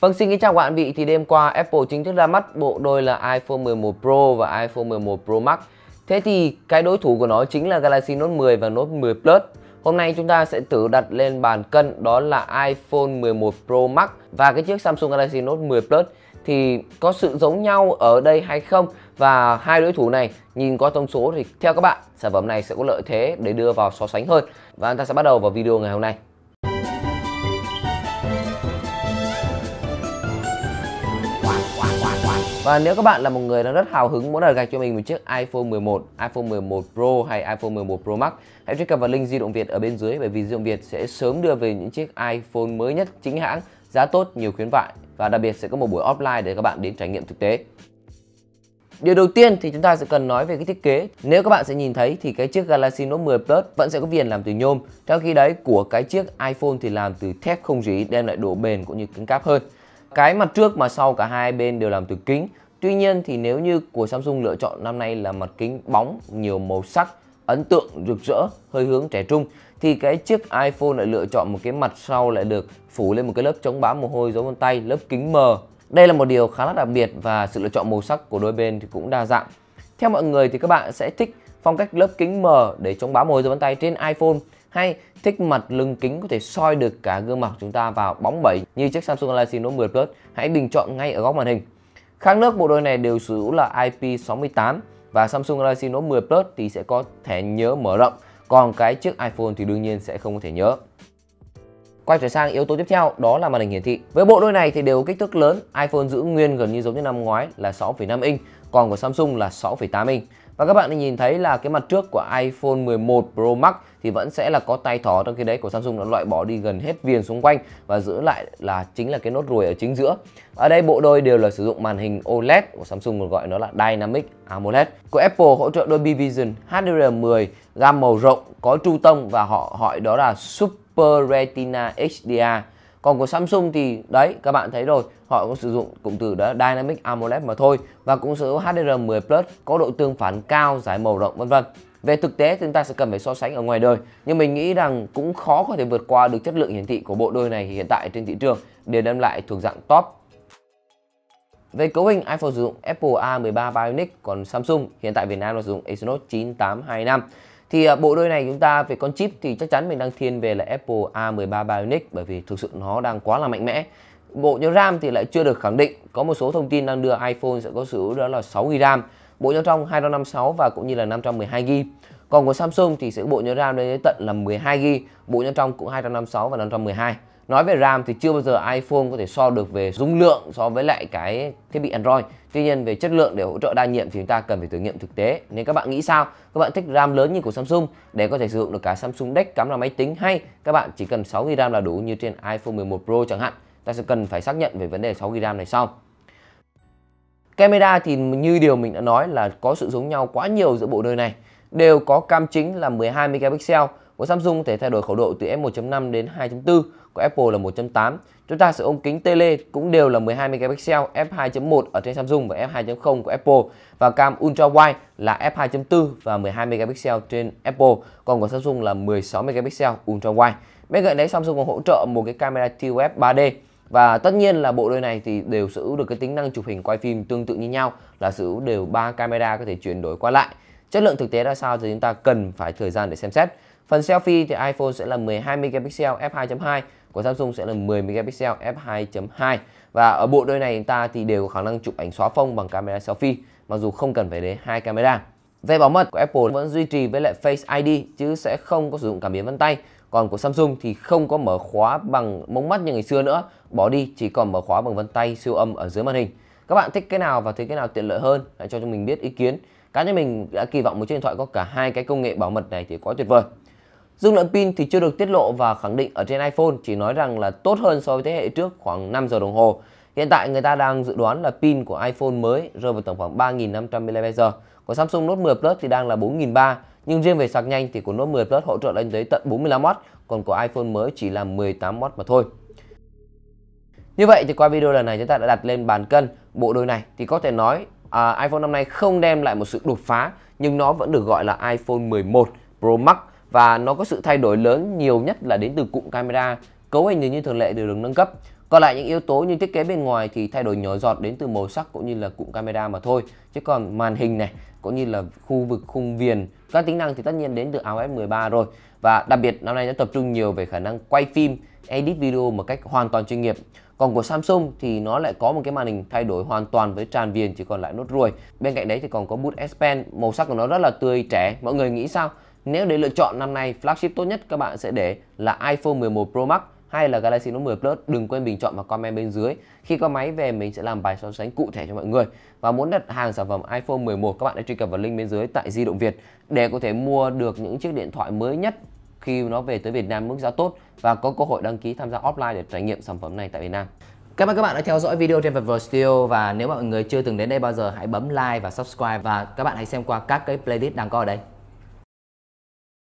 Vâng, xin kính chào các bạn vị. Thì đêm qua Apple chính thức ra mắt bộ đôi là iPhone 11 Pro và iPhone 11 Pro Max. Thế thì cái đối thủ của nó chính là Galaxy Note 10 và Note 10 Plus. Hôm nay chúng ta sẽ thử đặt lên bàn cân đó là iPhone 11 Pro Max và cái chiếc Samsung Galaxy Note 10 Plus thì có sự giống nhau ở đây hay không và hai đối thủ này nhìn qua thông số thì theo các bạn sản phẩm này sẽ có lợi thế để đưa vào so sánh hơn và chúng ta sẽ bắt đầu vào video ngày hôm nay. Và nếu các bạn là một người đang rất hào hứng muốn đặt gạch cho mình một chiếc iPhone 11, iPhone 11 Pro hay iPhone 11 Pro Max, hãy truy cập vào link Di động Việt ở bên dưới bởi vì Di động Việt sẽ sớm đưa về những chiếc iPhone mới nhất chính hãng, giá tốt, nhiều khuyến mại và đặc biệt sẽ có một buổi offline để các bạn đến trải nghiệm thực tế. Điều đầu tiên thì chúng ta sẽ cần nói về cái thiết kế. Nếu các bạn sẽ nhìn thấy thì cái chiếc Galaxy Note 10 Plus vẫn sẽ có viền làm từ nhôm. Trong khi đấy của cái chiếc iPhone thì làm từ thép không rỉ đem lại độ bền cũng như cứng cáp hơn. Cái mặt trước mà sau cả hai bên đều làm từ kính. Tuy nhiên thì nếu như của Samsung lựa chọn năm nay là mặt kính bóng nhiều màu sắc ấn tượng rực rỡ hơi hướng trẻ trung thì cái chiếc iPhone lại lựa chọn một cái mặt sau lại được phủ lên một cái lớp chống bám mồ hôi dấu vân tay lớp kính mờ đây là một điều khá là đặc biệt và sự lựa chọn màu sắc của đôi bên thì cũng đa dạng theo mọi người thì các bạn sẽ thích phong cách lớp kính mờ để chống bám mồ hôi dấu vân tay trên iPhone hay thích mặt lưng kính có thể soi được cả gương mặt chúng ta vào bóng bẩy như chiếc Samsung Galaxy Note 10 Plus hãy bình chọn ngay ở góc màn hình khác nước bộ đôi này đều sở hữu là IP68 và Samsung Galaxy Note 10 Plus thì sẽ có thẻ nhớ mở rộng còn cái chiếc iPhone thì đương nhiên sẽ không có thể nhớ Quay trở sang yếu tố tiếp theo đó là màn hình hiển thị. Với bộ đôi này thì đều kích thước lớn, iPhone giữ nguyên gần như giống như năm ngoái là 6,5 inch, còn của Samsung là 6,8 inch. Và các bạn nhìn thấy là cái mặt trước của iPhone 11 Pro Max thì vẫn sẽ là có tay thỏ trong khi đấy của Samsung đã loại bỏ đi gần hết viền xung quanh và giữ lại là chính là cái nốt ruồi ở chính giữa. Ở đây bộ đôi đều là sử dụng màn hình OLED của Samsung còn gọi nó là Dynamic AMOLED. Của Apple hỗ trợ đôi B-Vision HDR10 gam màu rộng có tru tông và họ hỏi đó là Super Retina HDR còn của Samsung thì đấy các bạn thấy rồi họ cũng sử dụng cụm từ đó Dynamic AMOLED mà thôi và cũng sử dụng HDR10 Plus có độ tương phản cao giải màu rộng vân vân về thực tế chúng ta sẽ cần phải so sánh ở ngoài đời nhưng mình nghĩ rằng cũng khó có thể vượt qua được chất lượng hiển thị của bộ đôi này hiện tại trên thị trường để đem lại thuộc dạng top về cấu hình, iPhone sử dụng Apple A13 Bionic, còn Samsung hiện tại Việt Nam là sử dụng Exynos 9825 thì à, bộ đôi này chúng ta về con chip thì chắc chắn mình đang thiên về là Apple A13 Bionic bởi vì thực sự nó đang quá là mạnh mẽ bộ nhớ RAM thì lại chưa được khẳng định có một số thông tin đang đưa iPhone sẽ có sử đó là 6 GB RAM bộ nhớ trong 256 và cũng như là 512 GB còn của Samsung thì sẽ bộ nhớ RAM lên đến tận là 12 GB bộ nhớ trong cũng 256 và 512 nói về RAM thì chưa bao giờ iPhone có thể so được về dung lượng so với lại cái thiết bị Android tuy nhiên về chất lượng để hỗ trợ đa nhiệm thì chúng ta cần phải thử nghiệm thực tế nên các bạn nghĩ sao các bạn thích RAM lớn như của Samsung để có thể sử dụng được cả Samsung Deck cắm vào máy tính hay các bạn chỉ cần 6 GB RAM là đủ như trên iPhone 11 Pro chẳng hạn ta sẽ cần phải xác nhận về vấn đề 6 GB RAM này sau Camera thì như điều mình đã nói là có sự giống nhau quá nhiều giữa bộ đôi này đều có cam chính là 12 megapixel của Samsung có thể thay đổi khẩu độ từ f1.5 đến 2.4 của Apple là 1.8. Chúng ta sử dụng ống kính tele cũng đều là 12 megapixel f2.1 ở trên Samsung và f2.0 của Apple và cam ultra wide là f2.4 và 12 megapixel trên Apple, còn của Samsung là 16 megapixel ultra wide. Bên cạnh đấy Samsung còn hỗ trợ một cái camera TOF 3D và tất nhiên là bộ đôi này thì đều sở hữu được cái tính năng chụp hình quay phim tương tự như nhau là sở hữu đều ba camera có thể chuyển đổi qua lại. Chất lượng thực tế ra sao thì chúng ta cần phải thời gian để xem xét. Phần selfie thì iPhone sẽ là 12 megapixel f2.2 của Samsung sẽ là 10 megapixel f2.2 và ở bộ đôi này ta thì đều có khả năng chụp ảnh xóa phông bằng camera selfie mặc dù không cần phải đến hai camera. Về bảo mật của Apple vẫn duy trì với lại Face ID chứ sẽ không có sử dụng cảm biến vân tay. Còn của Samsung thì không có mở khóa bằng mống mắt như ngày xưa nữa, bỏ đi chỉ còn mở khóa bằng vân tay siêu âm ở dưới màn hình. Các bạn thích cái nào và thấy cái nào tiện lợi hơn hãy cho chúng mình biết ý kiến. Cá nhân mình đã kỳ vọng một chiếc điện thoại có cả hai cái công nghệ bảo mật này thì quá tuyệt vời. Dung lượng pin thì chưa được tiết lộ và khẳng định ở trên iPhone chỉ nói rằng là tốt hơn so với thế hệ trước khoảng 5 giờ đồng hồ. Hiện tại người ta đang dự đoán là pin của iPhone mới rơi vào tổng khoảng 3.500 mAh. Của Samsung Note 10 Plus thì đang là 4.300 nhưng riêng về sạc nhanh thì của Note 10 Plus hỗ trợ lên tới tận 45W, còn của iPhone mới chỉ là 18W mà thôi. Như vậy thì qua video lần này chúng ta đã đặt lên bàn cân bộ đôi này thì có thể nói à, iPhone năm nay không đem lại một sự đột phá nhưng nó vẫn được gọi là iPhone 11 Pro Max và nó có sự thay đổi lớn nhiều nhất là đến từ cụm camera cấu hình như thường lệ đều được nâng cấp còn lại những yếu tố như thiết kế bên ngoài thì thay đổi nhỏ giọt đến từ màu sắc cũng như là cụm camera mà thôi chứ còn màn hình này cũng như là khu vực khung viền các tính năng thì tất nhiên đến từ áo F13 rồi và đặc biệt năm nay nó tập trung nhiều về khả năng quay phim edit video một cách hoàn toàn chuyên nghiệp còn của Samsung thì nó lại có một cái màn hình thay đổi hoàn toàn với tràn viền chỉ còn lại nốt ruồi bên cạnh đấy thì còn có bút S Pen màu sắc của nó rất là tươi trẻ mọi người nghĩ sao nếu để lựa chọn năm nay flagship tốt nhất các bạn sẽ để là iPhone 11 Pro Max hay là Galaxy Note 10 Plus đừng quên bình chọn và comment bên dưới khi có máy về mình sẽ làm bài so sánh cụ thể cho mọi người và muốn đặt hàng sản phẩm iPhone 11 các bạn hãy truy cập vào link bên dưới tại di động Việt để có thể mua được những chiếc điện thoại mới nhất khi nó về tới Việt Nam mức giá tốt và có cơ hội đăng ký tham gia offline để trải nghiệm sản phẩm này tại Việt Nam. Cảm ơn các bạn đã theo dõi video trên Vật Studio và nếu mọi người chưa từng đến đây bao giờ hãy bấm like và subscribe và các bạn hãy xem qua các cái playlist đang có ở đây.